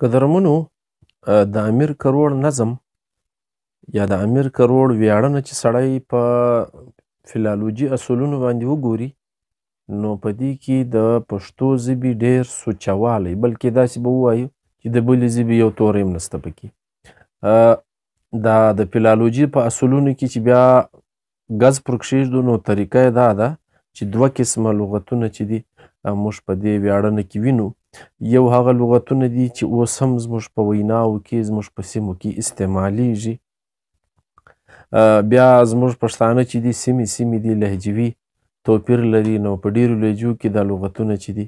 که د رمونو د امیر کروړ نظم یا د امیر کروړ ویاړنه چې سړی په فیلالوجي اصولونو باندې وګوري نو په دې کې د پښتو ژبې ډېر سوچوالی بلکې داسې به ووایو چې د بلې ژبې یو توری هم نسته پکې دا د فیلالوجي په اصولونو کې چې بیا ګز پر کښېږدو نو طریقه یې دا ده چې دوه قسمه لغتونه چې دي موږ په دې ویاړنه کې وینو یو هغه لغتونه دي چې اوس هم زموږ په ویناو کې زموږ په سیمو کې استعمالیږي بیا زموږ پښتانه چې دي سیمې سیمې دي لهجوي توپیر لري نو په ډیرو لهجو کې دا لغتونه چې دي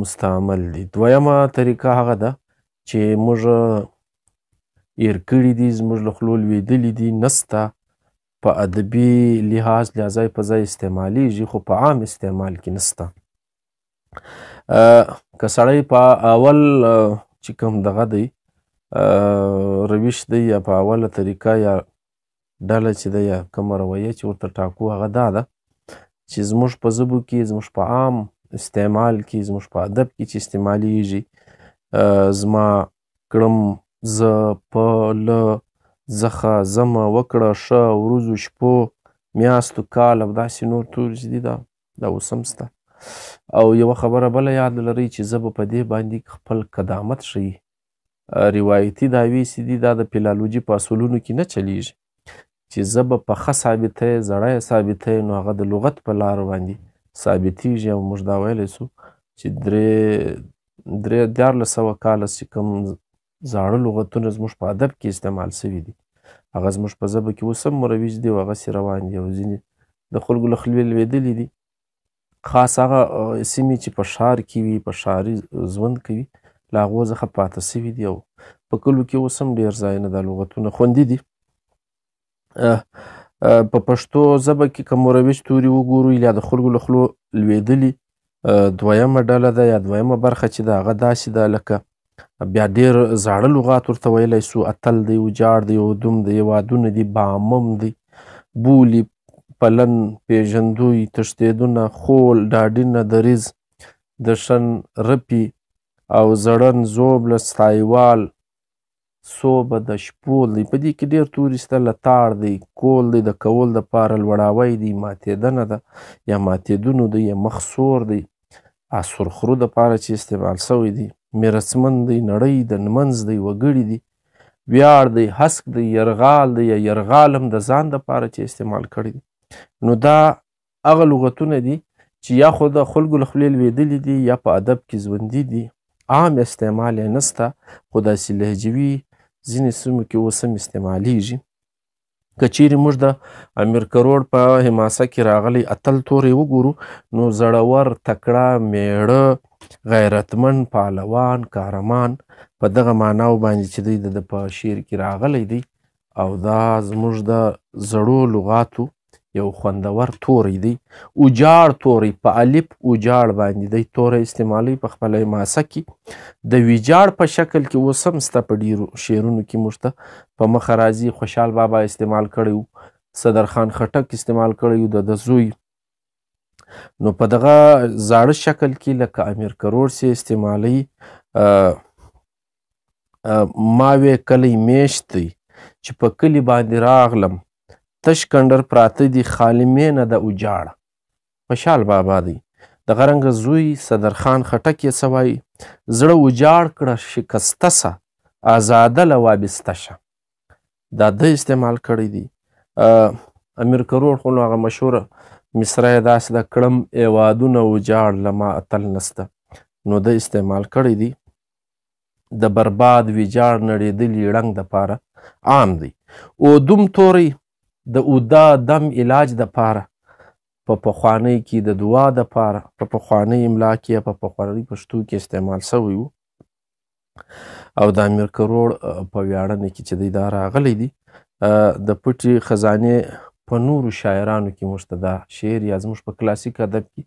مستعمل دي دویمه طریقه هغه ده چې موږ هېر کړي دي زموږ له خولو لوېدلي دي نسته په ادبي لحاظ لحاظه یې په ځای استعمالیږي خو په عام استعمال کې نسته که سړی په اول چې کوم دغه دی روش دی یا په اوله طریقه یا ډله چې ده یا کومه رویه چې ورته ټاکو هغه دا ده چې زموږ په ژبو کې زموږ په عام استعمال کې زموږ په ادب کې چې استعمالیږي زما کړم زه په له زخه زمه وکړه ښه ورځو شپو میاشتو کال او داسې نور تورې چې دي دا دا اوس هم شته او یوه خبره بله یاد لرئ چې زه به په دې باندې خپل قدامت ښیي روایتي دعوې چې دي دا د پیلالوجي په اصولونو کې نه چلیږي چې زه به پخه ثابته زړه ثابته نو هغه د لغت په لار باندې ثابتیږي او موږ دا ویلی سو چې درې درې دیارلس سوه کاله چې کوم زاړه لغتونه زموږ په ادب کې استعمال سوي دي هغه زموږ په ژبه کې اوس هم مروج دي او هغسې روان دي او ځینې د خلکو له خولې لوېدلي دي خاص هغه سیمې چې په ښار کې وي په ښاري ژوند کوي له هغو څخه پاته سوي دي او په کلو کې اوس هم ډېر ځایونه دا لغتونه خوندي دي په پښتو ژبه کې که مروج توري وګورو یا د خلکو له خولو لوېدلي دویمه ډله ده یا دویمه برخه چې ده هغه داسې ده لکه بیا ډېر زاړه لغات ورته ویلی سو اتل دی وجاړ دی اودوم دی وادونه دی بامم دی بولي پلن پیژندوی تښتېدنه خول ډاډینه دریز دشن رپی او زړن زوبله ستایوال سوبه د شپول دی په دې کې ډېر توري شته لتاړ دی کول دی د کول دپاره لوړاوی دی ماتېدنه ده یا ماتېدونو دی یا مخ سور دی اسرخرو دپاره چې استعمال سوی دی میرسمند دی نړۍ د نمنځ دی وګړي دی ویاړ دی حسک دی یرغال دی یا یرغال هم د ځان دپاره چې استعمال کړی دی نو دا هغه لغتونه دي چې یا خو د خلکو له خولې لوېدلي دي یا په ادب کې ژوندي دي عام استعمال یې نسته خو داسې لهجوي ځینې سیمو کې اوس هم استعمالیږي که چیرې موږ د امیر کروړ په حماسه کې راغلی اتل تورې وګورو نو زړور تکړه میړه غیرتمند پهلوان کارمان په دغه معناو باندې چې دی د په شعر کې راغلی دی او دا زموږ د زړو لغاتو یو خوندور توری دی اوجاړ توری په الف اوجاړ باندې دی توری استعمالی په خپله ماسه کې د ویجاړ په شکل کې اوس هم ستا په ډیرو شعرونو کې موږ ته په مخه راځي خوشحال بابا استعمال کړی و صدر خان خټک استعمال کړی و د ده زوی نو په دغه زاړه شکل کې لکه امیر کروړ سي استعمالی ماوې کلی میشت دی چې په کلی باندې راغلم تش کندر پراته دي خالمینه د اوجاړه خوشحال بابا دی د غرنګ زوی صدر خان خټک یې سوای زړه اوجاړ کړه شکسته سه آزاده له وابسته شه دا ده استعمال کړی دی امیر کروړ خو نو هغه مشهوره مصره یې داسې ده کړم هیوادونه اوجاړ له ما اتل نسته نو ده استعمال کړی دی د برباد ویجاړ نړېدلي ړنګ دپاره عام دی او دوم توری د اوده دم علاج د پاره په پخوانی کې د دعا د پاره په پخوانی املا کې په پخوانی پښتو کې استعمال شوی وو او د امیر کروړ په ویاړنه کې چې دی دا راغلی دی د پټې خزانې په نورو شاعرانو کې موږ ته دا شعر یا زموږ په کلاسیک ادب کې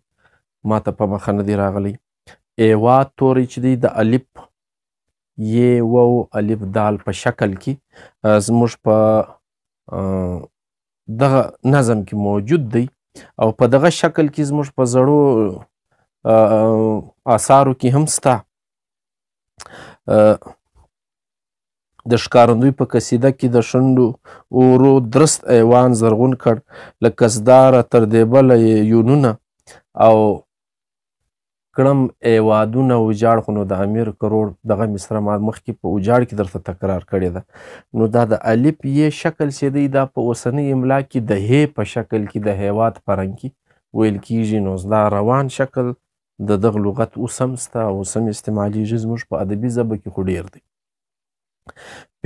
ما ته په مخه نه دی راغلی ایوا توری چې دی د الف ی وو الف دال په شکل کې زموږ په دغه نظم کې موجود دی او په دغه شکل کې زموږ په زړو آثارو کې هم سته د ښکارندوی په قصیده کې د شونډو اورو درست ایوان زرغون کړ لکه زداره تر دیبله یونونه او کړم ایوادونه وجاړ خو نو د امیر کروړ دغه مصره ما مخکې په وجاړ کې درته تکرار کړې ده نو دا د الف ی شکل سیدی دا په اوسنی املا کې د هې په شکل کې د هیواد فرنګي ویل کیږي نو دا روان شکل د دغه لغت اوسم ستا اوسم استعمالیږي زموږ په ادبي ژبه کې خو ډېر دی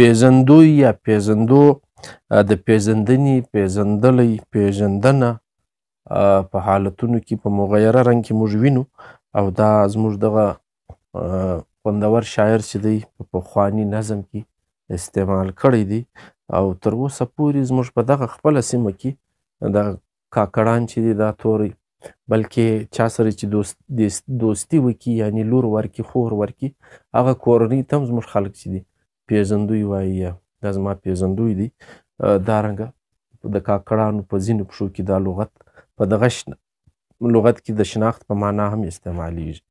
پیژندوی یا پیژندو د پیژندنې پیژندلې پیژندنه په حالتونو کې په مغیره رنګ کې موږ وینو او دا زموږ دغه خوندور شاعر چې دی په پخواني نظم کې استعمال کړی دی او تر اوسه پورې زموږ په دغه خپله سیمه کې دغه کاکړان چې دی دا توري بلکې چا سره چې دوست دوستی وکي یعنی لور ورکی خور ورکی هغه کورنۍ تم زموږ خلک چې دی پیژندوی وایي دا زما پیژندوی دی دارنګه د کاکړانو په ځینو پښو کې دا لغت په دغه لغت کې د شناخت په معنا هم استعمالیږي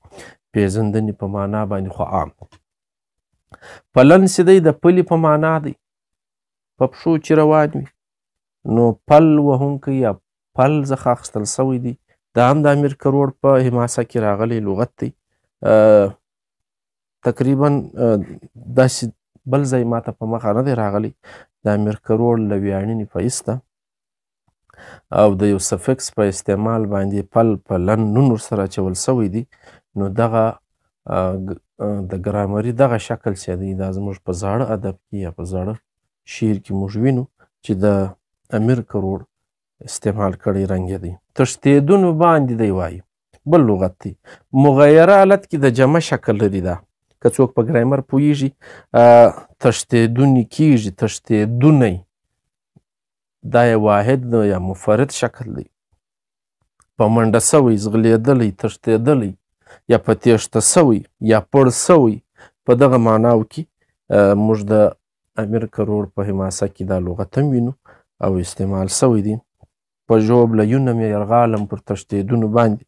پیژندنې په معنا باندې خو عام پلن سیدی د پلی په معنا دی په پښو چې روان وي نو پل وهونکی یا پل څخه اخیستل سوی دی دا هم د امیر کروړ په حماسه کې راغلی لغت دی تقریبا داسې بل ځای ماته په مخه نه دی راغلی د امیر کروړ له ویاړنې په ایسته او د یو سفکس په استعمال باندې پل پلن نون ورسره اچول سوی دی نو دغه د ګرامري دغه شکل چې دی دا زموږ په زاړه ادب کې یا په زاړه شعر کې موږ وینو چې د امیر کروړ استعمال کړی رنګ دی تښتېدون باندې دی وایي بل لغت دی مغیره حالت کې د جمع شکل لري دا که څوک په ګرامر پوهیږي تښتېدونې کیږي تښتېدونی دا یې واحد یا مفرد شکل دی په منډه سوی زغلیدلی تښتېدلی یا په تېښته سوی یا پړ سوی په دغه معناو کې موږ د امیر کروړ په حماسه کې دا لغت هم وینو او استعمال سوی دی په ژوب لیونه مې یرغالم پر تښتېدونو باندې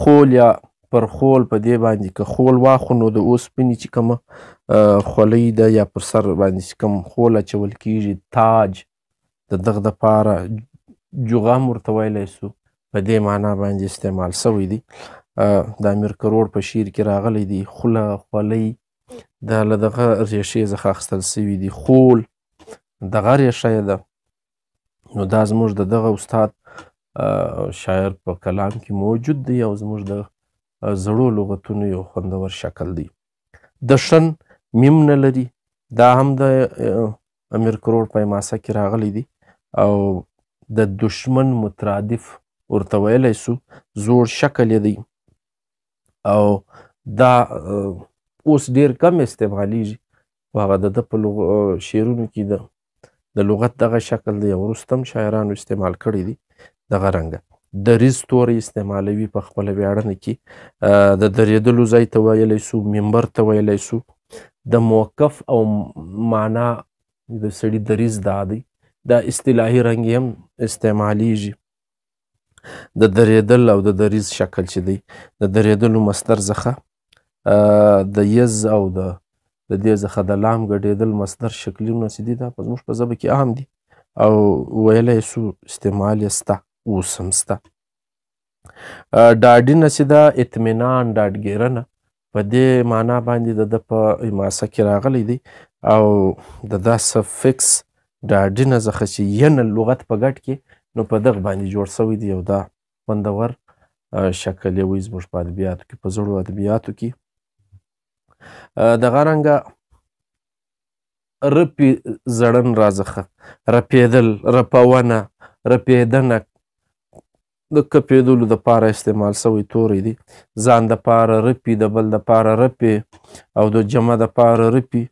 خول یا پر خول په دې باندې که خول واخو نو د اوسپنې چې کومه خولۍ ده یا پر سر باندې چې کوم خول اچول کیږي تاج د دغه دپاره جغام ورته ویلی سو په دې معنا باندې استعمال سوی دی د امیر کروړ په شعر کې راغلی دی خوله خولۍ دا له دغه ریښې څخه اخیستل سوي دي خول دغه ریښه یې ده نو دا زموږ د دغه استاد شاعر په کلام کې موجود دی او زموږ د زړو لغتونو یو خوندور شکل دی د شن میم نه لري دا هم د امیر کروړ په ماسه کې راغلی دی او د دشمن مترادف ورته ویلی سو زوړ شکل دی او دا اوس ډیر کم استعمالیږي خو هغه د ده په شعرونو کې د د لغت دغه شکل دی وروسته هم شاعرانو استعمال کړی دی دغه رنګه دریز توری استعمالوي په خپله ویاړنه کې د درېدلو ځای ته ویلی سو ممبر ته ویلی سو د موقف او معنا د سړي دریز دا دی دا اصطلاحي رنګ هم استعمالیږي د درېدل او د دریز شکل چې دی د درېدلو مصدر څخه د یز او د د دې څخه د لام ګډېدل مصدر شکلونه چې دي دا په زموږ په ژبه کې عام دي او ویلی سو استعمال یې سته اوس هم سته ډاډینه چې دا اطمینان ډاډګیرنه په دې معنا باندې د ده په اماسه کې راغلی دی او د دا سفکس ډاډینه څخه چې ین لغت په ګډ کې نو په دغه باندې جوړ سوی دی یو دا خوندور شکل یې وي زموږ په ادبیاتو کې په زړو ادبیاتو کې دغه رنګه رپې زړن راځخه رپېدل رپونه رپېدنه د کپېدلو د پاره استعمال سوی توری دی ځان د پاره رپی د بل د پاره رپی او د جمع د پاره رپی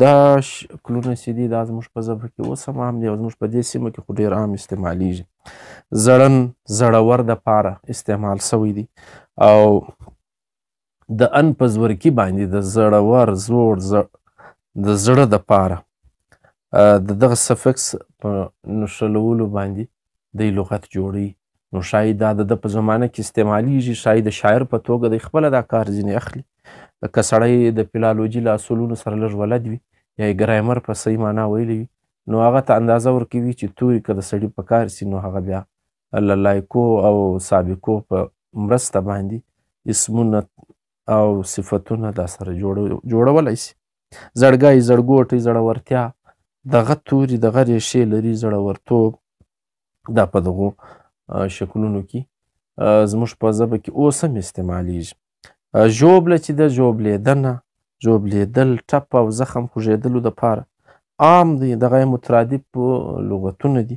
دا شکلونه چې دي دا زموږ په ژبه کې اوس هم عام دي او زموږ په دې سیمه کې خو ډېر عام استعمالیږي زړن زړور دپاره استعمال سوی دي او د ان په زورکي باندې د زړور زوړ زر د زړه دپاره د دغه سفکس په نښلولو باندې دی لغت جوړوي نو ښایي دا د ده په زمانه کې استعمالیږي ښایي د شاعر په توګه دی خپله دا کار ځینې اخلي لکه سړی د فیلالوجي له اصولونو سره لږ ولد وي یا یې ګرامر په صحیح معنا ویلی وي نو هغه ته اندازه ورکوي چې توري که د سړي په کار سي نو هغه بیا له لایکو او سابقو په مرسته باندې اسمونه او صفتونه دا سره جوړولی سي زړګی زړګوټی زړورتیا دغه توري دغه ریښې لري زړورتوب دا په دغو شکلونو کې زموږ په ژبه کې اوس هم استعمالیږي ژوبله چې ده ژوبلېدنه ژوبلېدل ټپ او زخم خوږېدلو دپاره عام دی دغه مترادف لغتونه دي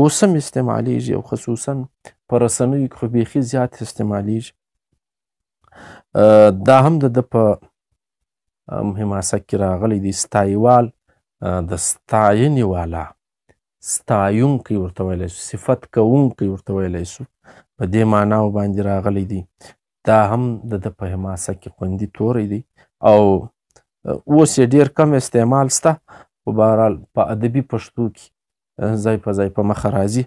اوس هم استعمالیږي او خصوصا په رسنیو کې خو بیخي زیات استعمالیږي دا هم د ده په مهم اثر کې راغلی دی ستایوال د ستاینې والا ستایونکی ورته ویلی شو صفت کوونکی ورته ویلی شو په دې معناو باندې راغلی دی دا هم د ده په حماسه کې خوندي توری دی او اوس یې ډیر کم استعمال سته خو بهرحال په ادبي پښتو کې ځای په ځای په مخه راځي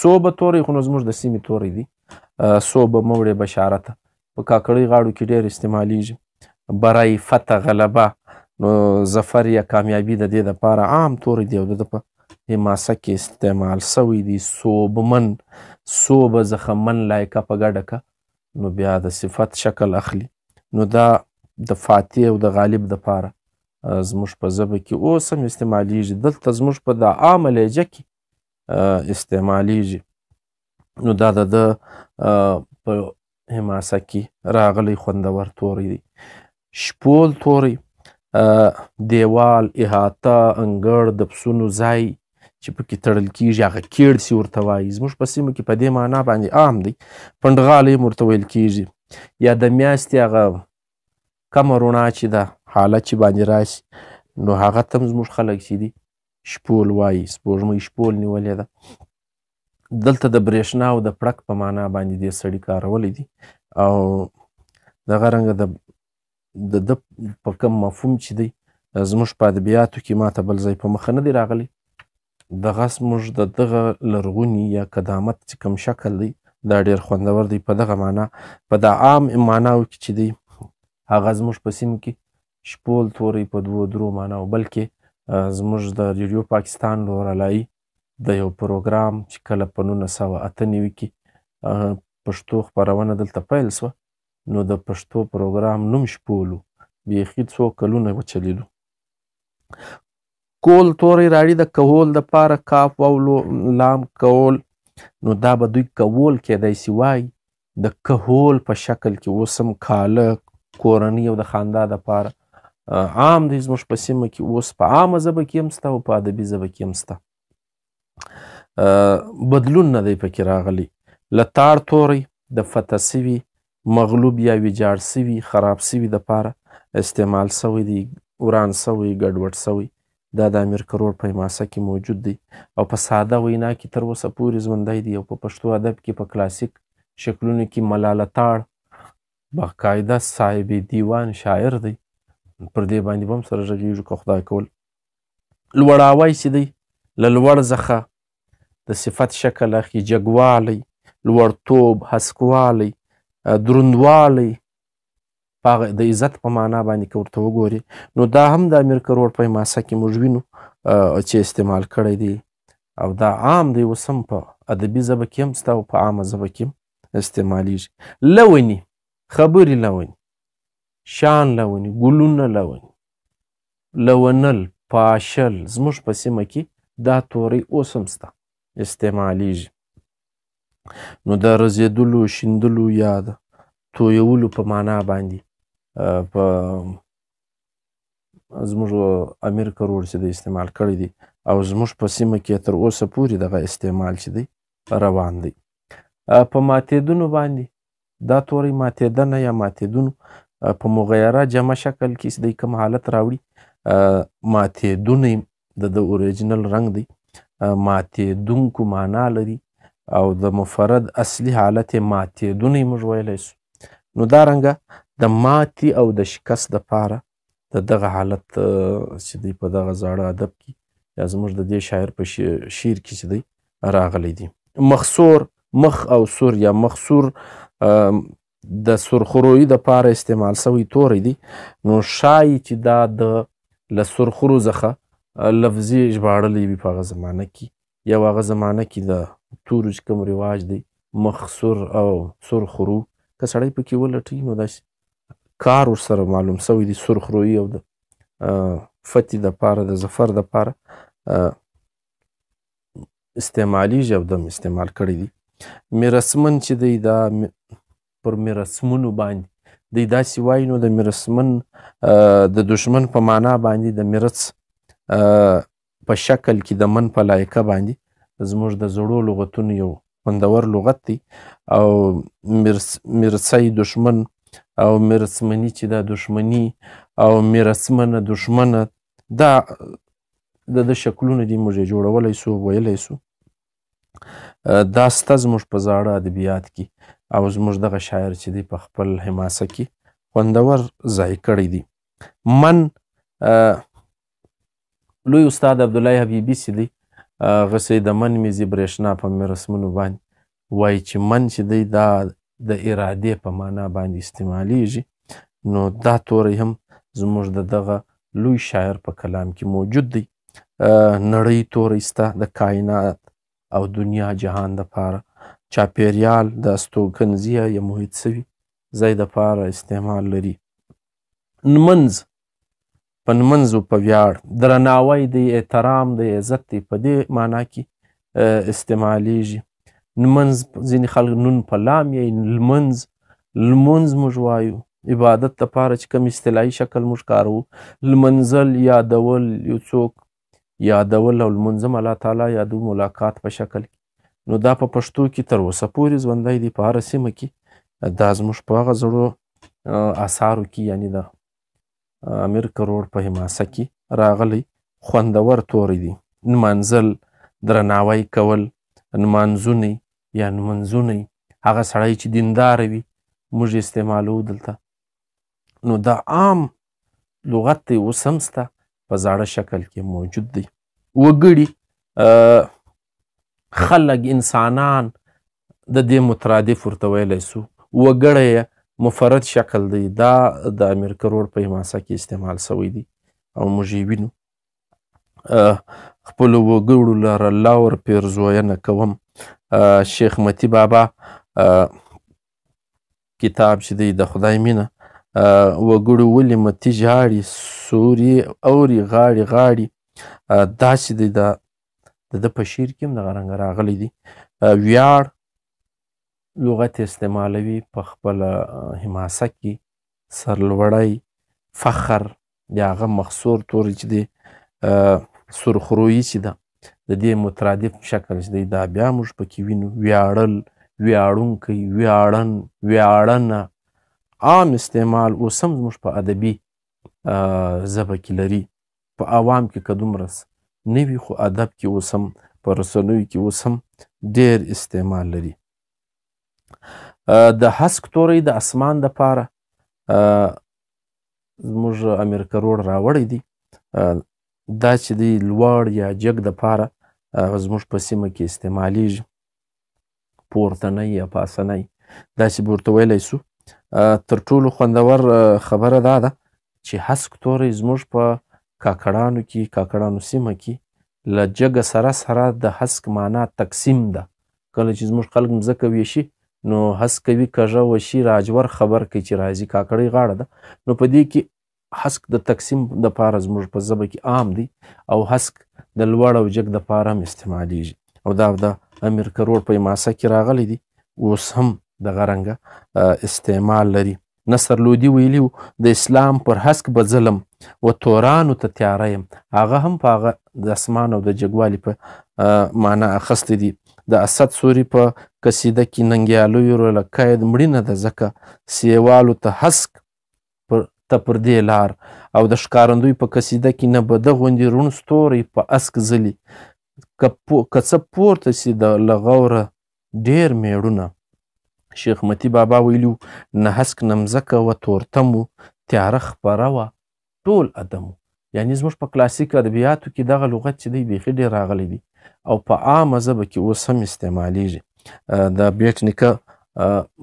سوبه توری خو نو زموږ د سیمې توری دی سوبه مه وړې بشارته په کاکړۍ غاړو کې ډیر استعمالیږي برای فتح غلبه نو ظفر یا کامیابي د دې دپاره عام توری دی او د ده په حماسه کې استعمال سوی دی سوبمن سوبه زخمن لایقه په ګډه که نو بیا د صفت شکل اخلي نو دا د فاتح او د غالب د پاره زموږ په ژبه کې اوس هم استعمالیږي دلته زموږ په د عامه لهجه کې استعمالیږي نو دا د ده په حماسه کې راغلی خوندور توری دی شپول توری دیوال احاطه انګړ د پسونو ځای چې پکې تړل کیږي هغه کیړ سي ورته وایي زموږ په سیمو کې په دې معنا باندې عام دی پنډغالی هم ورته ویل کیږي یا د میاشتې هغه کمه روڼا چې ده حالت چې باندې راشي نو هغه ته هم زموږ خلک چې دي شپول وایي سپوږمۍ شپول نیولې ده دلته د برېښنا او د پړک په معنا باندې دې سړي کارولی دي او دغه رنګه د د ده په کوم مفهوم چې دی زموږ په ادبیاتو کې ما ته بل ځای په مخه نه دی راغلی دغه زموږ د دغه لرغوني یا قدامت چې کوم شکل دی دا ډېر خوندور دی په دغه معنا په دا عام معناو کې چې دی هغه زموږ په سیمه کې شپول توری په دوو درو معناو بلکې زموږ د ریډیو پاکستان لورلایي د یو پروګرام چې کله په نولس سوه اته نوي کې پښتو خپرونه دلته پیل سوه نو د پښتو پروګرام نوم شپولو بیخي څو کلونه وچلیدو کول توری راړي د کول د پاره کاف او لام کول نو دا به دوی کول کېدای سي وای د کهول په شکل کې وسم کاله کورنۍ او د خاندا د پاره عام د زموږ په سیمه کې اوس په عامه ژبه کې هم سته او په ادبي ژبه کې هم سته بدلون نه دی پکې راغلی لتار توری د فتح سوي مغلوب یا ویجاړ سوي خراب سوي د پاره استعمال سوی دی وران سوی ګډوډ سوی دا د امیر کروړ په حماسه کې موجود دی او په ساده وینا کې تر اوسه پورې ژوندی دی او په پښتو ادب کې په کلاسیک شکلونو کې ملاله تاړ باقاعده صاحب دیوان شاعر دی پر دې باندې به هم سره غږېږو که خدای کول لوړاوی چې دی له لوړ څخه د صفت شکل اخلي جګوالی لوړتوب هسکوالی دروندوالی په د عزت په معنا باندې که ورته وګوري نو دا هم د امیر کروړ په حماسه کې موږ وینو چې استعمال کړی دی او دا عام دی اوس هم په ادبي ژبه کې هم ستا او په عامه ژبه کې هم استعمالیږي لونې خبرې لونې شان لونې ګلونه لونې لونل پاشل زموږ په سیمه کې دا تورې اوس هم ستا استعمالیږي نو د رزېدلو شیندلو یا د تویولو په معنا باندې په زموږ امیر کروړ چې دی استعمال کړی دی او زموږ په سیمه کې تر اوسه پورې دغه استعمال چې دی روان دی په ماتېدونو باندې دا توری ماتېدنه یا ماتېدونو په مغیره جمع شکل کې دی کوم حالت راوړي ماتېدونی د د اوریجنل رنګ دی ماتېدونکو معنا لري او د مفرد اصلي حالت یې ماتېدونی موږ ویلی سو نو دا رنګه د ماتې او د شکست دپاره د دغه حالت چې دی په دغه زاړه ادب کې یا زموږ د دې شاعر په شعر کې چې دی راغلی دی مخصور مخ او سور یا مخصور د سرخوروي دپاره استعمال سوی توری دی نو ښایي چې دا د له سرخورو څخه لفظي ژباړلی وي په هغه زمانه کې یا هغه زمانه کې د تورو چې کوم رواج دی مخ سور او سرخورو که سړی پکې ولټي نو داسې کار ورسره معلوم سوی دی سرخ روی او د فتح د پاره د ظفر د پاره استعمالي ژبدم استعمال کړی دی میرسمن چې دی دا پر میرسمونو باندې دی داسې وایي نو د میرسمن د دشمن په معنا باندې د میرس په شکل کې د من په لایقه باندې زموږ د زړو لغتونو یو خوندور لغت دی او مرس مرسی دشمن او میرسمني چې دا دشمني او میرسمنه دشمنه دا د د شکلونه دي موږ جوړولی سو ویلی سو دا سته زموږ په زاړه ادبیات کې او زموږ دغه شاعر چې دی په خپل حماسه کې خوندور ځای کړی دی من لوی استاد عبدالله حبیبي چې دی هغه د من میزي برېښنا په رسمونو باندې وایي چې من چې دی دا د ارادې په معنا باندې استعمالیږي نو دا توری هم زموږ د دغه لوی شاعر په کلام کې موجود دی نړۍ توری سته د کائنات او دنیا جهان دپاره چاپیریال د استوګنځیه یا محیط سوي ځای دپاره استعمال لري نمنځ په نمنځو په ویاړ درناوی دی احترام دی عزت دی په دې معنا کې استعمالیږي منز ځینې خلک نون په لام یې لمنز لمونز موږ وایو عبادت لپاره چې کوم اصطلاحي شکل موږ کارو لمنزل یادول یو څوک یادول او لمنظم الله تعالی یادو ملاقات په شکل کې نو دا په پښتو کې تر اوسه پورې ژوندی دی په هره سیمه کې دا زموږ په هغه زړو اثارو کې یعنی د امیر کروړ په حماسه کې راغلی خوندور توري دي نمانځل درناوی کول نمانځونې یا منځونه وي هغه سړی چې دیندار وي موږ استعمالو دلته نو دا عام لغت دی اوس هم سته په زاړه شکل کې موجود دی وګړي خلک انسانان د دې مترادف ورته ویلی سو وګړی مفرد شکل دی دا د امیر کروړ په حماسه کې استعمال سوی دی او موږ یې وینو خپلو وګړو لره لور پیرزوینه کوم شیخ متی بابا کتاب چې دی د خدای مینه وګړو ولې متی ژاړي سوري اوري غاړي غاړي داسې دی د د په شعر کې هم دغه رنګه راغلی دی ویاړ لغت استعمالوي په خپله حماسه کې سرلوړی فخر د هغه مخصور توري چې دی سرخرویي چې ده د دې مترادف شکل چې دی دا بیا موږ پکې وینو ویاړل ویاړونکی ویاړن ویاړنه عام استعمال اوس هم زموږ په ادبي ژبه کې لري په عوام کې که دومره نه وي خو ادب کې اوس هم په رسنیو کې اوس هم ډېر استعمال لري د حسک توری د اسمان دپاره زموږ امیر کروړ راوړی دی دا چې دی لوړ یا جګ د پاره زموږ په سیمه کې استعمالیږي پورتنۍ یا پاسنۍ داسې به ورته ویلی سو تر ټولو خوندور خبره دا ده چې هسک توری زموږ په کاکړانو کې کاکړانو سیمه کې له جګه سره سره د هسک معنا تقسیم ده کله چې زموږ خلک مځکه ویشي نو هسک کوي کږه وشي راجور خبر کوي چې راځي کاکړۍ غاړه ده نو په دې کې حسک د تقسیم د پاره زموږ په ژبه کې عام دی او حسک د لوړ او جګ د پاره هم استعمالیږي او دا د امیر کروړ په ماسه کې راغلی دی اوس هم دغه رنګه استعمال لري نصر لودي ویلی د اسلام پر حسک به ظلم و تورانو ته تیاره یم هغه هم په هغه د اسمان او د جګوالي په معنا اخیستی دي د اسد سوري په قصیده کې ننګیالیو لکاید مړینه ده ځکه سیوالو ته حسک ته پر دې لار او د ښکارندوی په قصیده کې نه به د غوندې روڼ ستوری په اسک ځلي که څه پورته سي د له غوره ډېر میړونه شیخ متی بابا ویلو نهسک نمزکه و تورتمو تیاره خپره وه ټول ادمو یعنی زموږ په کلاسیک ادبیاتو کې دغه لغت چې دی بیخي ډېر راغلی دی او په عامه ژبه کې اوس هم استعمالیږي د بیټ نیکه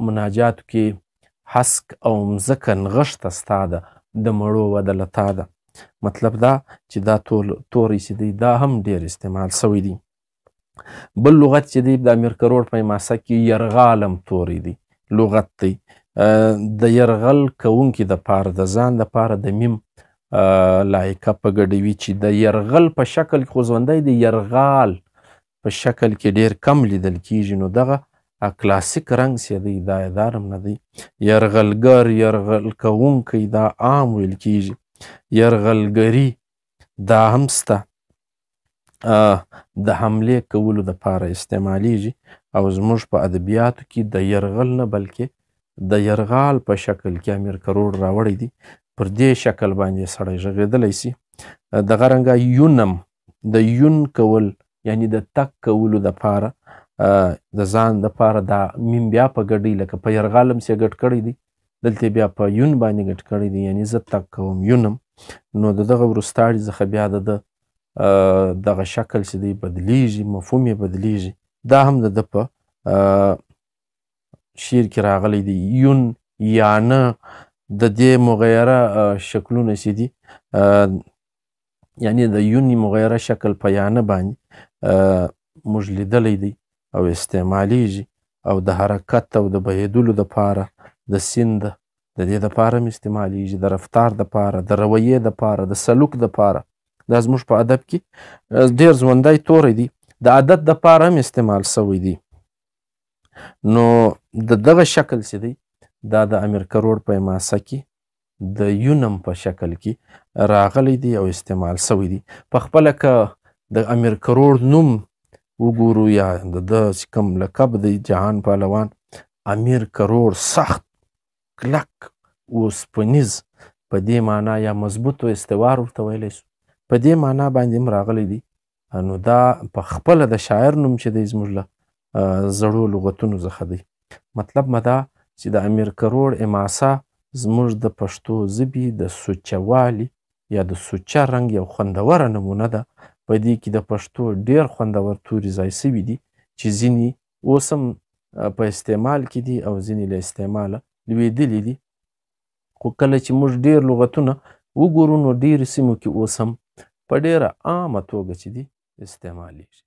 مناجاتو کې هسک او مځکه نغښته ستا ده د مړو وده له تا ده مطلب دا چې دا ټول توری چې دی دا هم ډیر استعمال سوی دی بل لغت چې دی د امیر کروړ په ماسه کې یرغالم توری دی لغت دی د یرغل کوونکي د پاره د ځان د پاره د میم لایقه په ګډوي چې د یرغل په شکل خو ژوندی دی یرغال په شکل کې ډیر کم لیدل کیږي نو دغه کلاسیک رنگ سی دی دا دارم نه دی يرغلګر يرغل کوونکی دا عام ویل کیږي يرغلګری دا همسته د حمله کولو د پاره استعمالیږي او زموږ په ادبیاتو کې د يرغل نه بلکې د يرغال په شکل کې امیر کروړ راوړی دی پر دې شکل باندې سړی ژغېدلی سي دغه رنګه یونم د یون کول یعنی د تک کولو د پاره د ځان دپاره دا میم بیا په ګډوي لکه په یرغال هم څې ګډ کړی دی دلته بیا په یون باندې ګډ کړی دی یعنې زه تګ کوم یونم نو د دغه وروستاړي څخه بیا د ده دغه شکل چې دی بدلیږي مفهوم یې بدلیږي دا هم د ده په شعر کې راغلی دی یون یا نه د دې مغیره شکلونه چې دي یعنی د یون مغیره شکل په یانه باندې موږ لیدلی دی او استعمالیږي او د حرکت او د بهیدلو دپاره د سیند د دې دپاره هم استعمالیږي د رفتار دپاره د رویې دپاره د سلوک دپاره دا زموږ په ادب کې ډېر ژوندی توری دی د عادت دپاره هم استعمال سوی دی نو د دغه شکل چې دی دا د امیر کروړ په حماسه کې د یونم په شکل کې راغلی دی او استعمال سوی دی پخپله که د امیر کروړ نوم وګورو یا د د کوم لقب دی جهان پهلوان امیر کروړ سخت کلک اوسپنیز په دې معنا یا مضبوط استوار ورته ویلی شو په دې معنا باندې هم راغلی دی نو دا په خپله د شاعر نوم چې دی زموږ له زړو لغتونو څخه دی مطلب مدا چې د امیر کروړ اماسا زموږ د پښتو ژبې د سوچوالي یا د سوچه رنګ یو خوندوره نمونه ده په دې کې د پښتو ډیر خوندور توري ځای سوي دي چې ځینې اوس هم په استعمال کې دي او ځینې له استعماله لویدلي دي خو کله چې موږ ډیر لغتونه وګورو نو ډیرو سیمو کې اوس هم په ډیره عامه توګه چې دي استعمالیږي